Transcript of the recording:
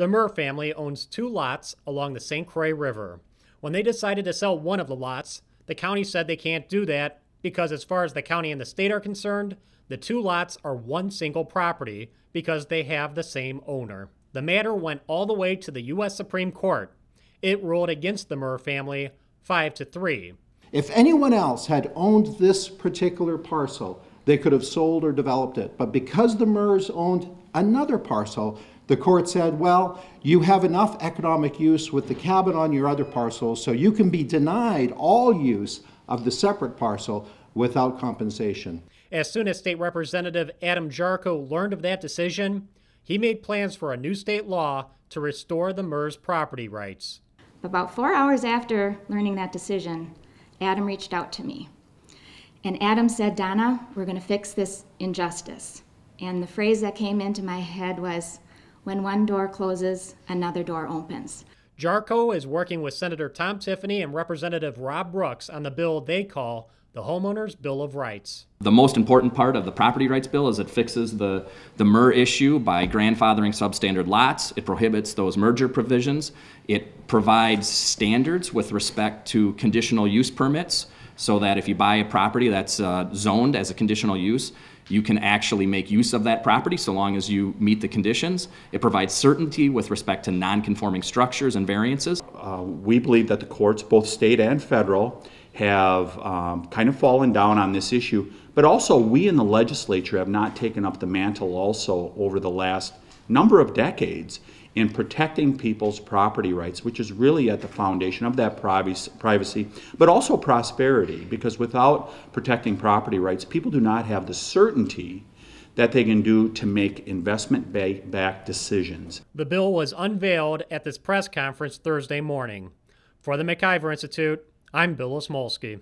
The Murr family owns two lots along the St. Croix River. When they decided to sell one of the lots, the county said they can't do that because, as far as the county and the state are concerned, the two lots are one single property because they have the same owner. The matter went all the way to the U.S. Supreme Court. It ruled against the Murr family 5 to 3. If anyone else had owned this particular parcel, they could have sold or developed it. But because the MERS owned another parcel, the court said, well, you have enough economic use with the cabin on your other parcel, so you can be denied all use of the separate parcel without compensation. As soon as State Representative Adam Jarko learned of that decision, he made plans for a new state law to restore the MERS property rights. About four hours after learning that decision, Adam reached out to me. And Adam said, Donna, we're going to fix this injustice. And the phrase that came into my head was, when one door closes, another door opens. Jarco is working with Senator Tom Tiffany and Representative Rob Brooks on the bill they call the Homeowner's Bill of Rights. The most important part of the property rights bill is it fixes the, the MER issue by grandfathering substandard lots. It prohibits those merger provisions. It provides standards with respect to conditional use permits so that if you buy a property that's uh, zoned as a conditional use, you can actually make use of that property so long as you meet the conditions. It provides certainty with respect to non-conforming structures and variances. Uh, we believe that the courts, both state and federal, have um, kind of fallen down on this issue, but also we in the legislature have not taken up the mantle also over the last number of decades in protecting people's property rights, which is really at the foundation of that privacy, but also prosperity, because without protecting property rights, people do not have the certainty that they can do to make investment backed decisions. The bill was unveiled at this press conference Thursday morning. For the McIver Institute, I'm Bill Osmolsky.